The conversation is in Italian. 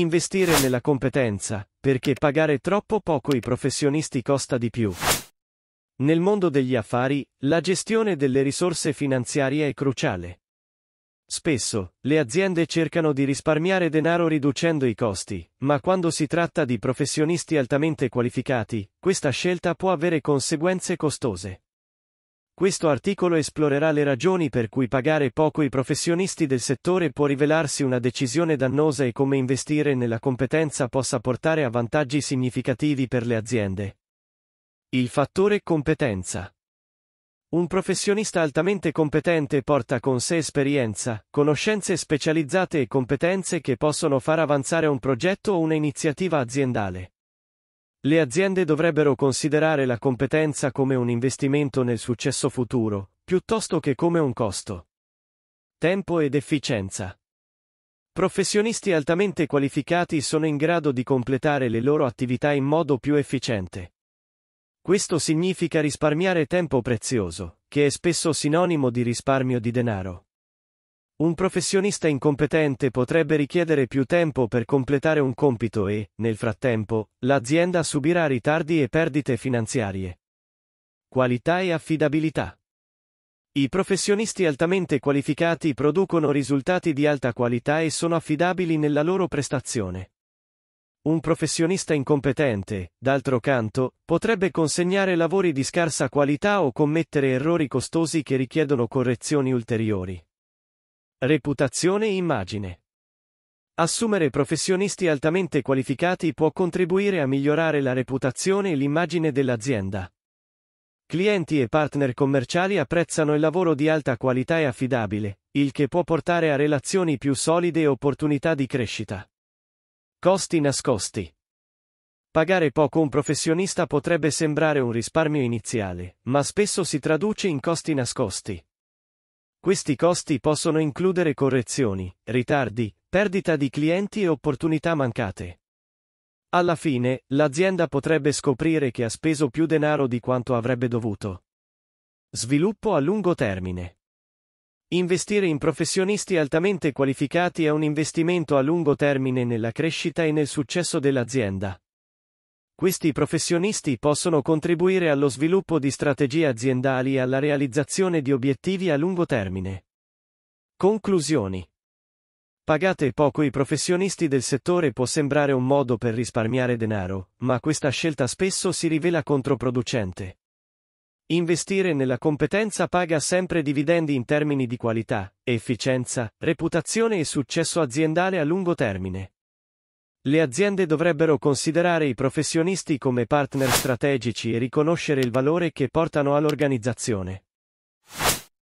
Investire nella competenza, perché pagare troppo poco i professionisti costa di più. Nel mondo degli affari, la gestione delle risorse finanziarie è cruciale. Spesso, le aziende cercano di risparmiare denaro riducendo i costi, ma quando si tratta di professionisti altamente qualificati, questa scelta può avere conseguenze costose. Questo articolo esplorerà le ragioni per cui pagare poco i professionisti del settore può rivelarsi una decisione dannosa e come investire nella competenza possa portare a vantaggi significativi per le aziende. Il fattore competenza. Un professionista altamente competente porta con sé esperienza, conoscenze specializzate e competenze che possono far avanzare un progetto o un'iniziativa aziendale. Le aziende dovrebbero considerare la competenza come un investimento nel successo futuro, piuttosto che come un costo. Tempo ed efficienza. Professionisti altamente qualificati sono in grado di completare le loro attività in modo più efficiente. Questo significa risparmiare tempo prezioso, che è spesso sinonimo di risparmio di denaro. Un professionista incompetente potrebbe richiedere più tempo per completare un compito e, nel frattempo, l'azienda subirà ritardi e perdite finanziarie. Qualità e affidabilità. I professionisti altamente qualificati producono risultati di alta qualità e sono affidabili nella loro prestazione. Un professionista incompetente, d'altro canto, potrebbe consegnare lavori di scarsa qualità o commettere errori costosi che richiedono correzioni ulteriori. Reputazione e immagine. Assumere professionisti altamente qualificati può contribuire a migliorare la reputazione e l'immagine dell'azienda. Clienti e partner commerciali apprezzano il lavoro di alta qualità e affidabile, il che può portare a relazioni più solide e opportunità di crescita. Costi nascosti. Pagare poco un professionista potrebbe sembrare un risparmio iniziale, ma spesso si traduce in costi nascosti. Questi costi possono includere correzioni, ritardi, perdita di clienti e opportunità mancate. Alla fine, l'azienda potrebbe scoprire che ha speso più denaro di quanto avrebbe dovuto. Sviluppo a lungo termine. Investire in professionisti altamente qualificati è un investimento a lungo termine nella crescita e nel successo dell'azienda. Questi professionisti possono contribuire allo sviluppo di strategie aziendali e alla realizzazione di obiettivi a lungo termine. Conclusioni. Pagate poco i professionisti del settore può sembrare un modo per risparmiare denaro, ma questa scelta spesso si rivela controproducente. Investire nella competenza paga sempre dividendi in termini di qualità, efficienza, reputazione e successo aziendale a lungo termine. Le aziende dovrebbero considerare i professionisti come partner strategici e riconoscere il valore che portano all'organizzazione.